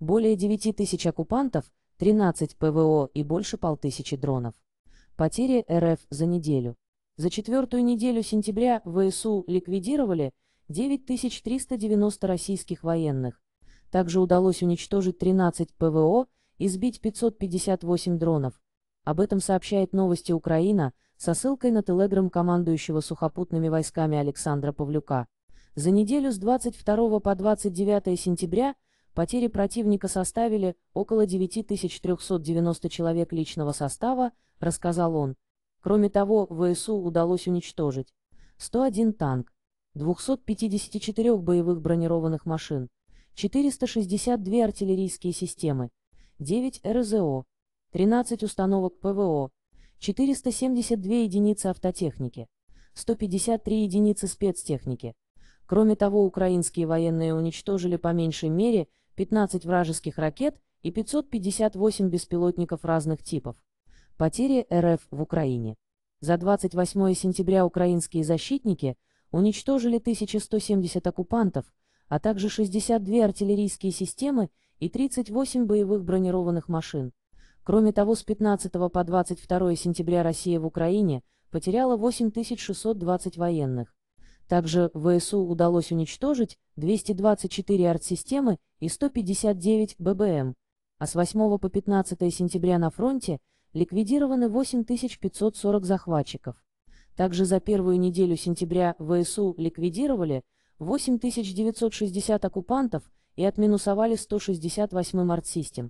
Более 9 тысяч оккупантов, 13 ПВО и больше полтысячи дронов. Потери РФ за неделю. За четвертую неделю сентября ВСУ ликвидировали 9390 российских военных. Также удалось уничтожить 13 ПВО и сбить 558 дронов. Об этом сообщает новости Украина со ссылкой на телеграм командующего сухопутными войсками Александра Павлюка. За неделю с 22 по 29 сентября – потери противника составили около 9390 человек личного состава, рассказал он. Кроме того, ВСУ удалось уничтожить 101 танк, 254 боевых бронированных машин, 462 артиллерийские системы, 9 РЗО, 13 установок ПВО, 472 единицы автотехники, 153 единицы спецтехники. Кроме того, украинские военные уничтожили по меньшей мере 15 вражеских ракет и 558 беспилотников разных типов. Потери РФ в Украине. За 28 сентября украинские защитники уничтожили 1170 оккупантов, а также 62 артиллерийские системы и 38 боевых бронированных машин. Кроме того, с 15 по 22 сентября Россия в Украине потеряла 8620 военных. Также ВСУ удалось уничтожить 224 артсистемы и 159 ББМ, а с 8 по 15 сентября на фронте ликвидированы 8540 захватчиков. Также за первую неделю сентября ВСУ ликвидировали 8960 оккупантов и отминусовали 168 артсистем.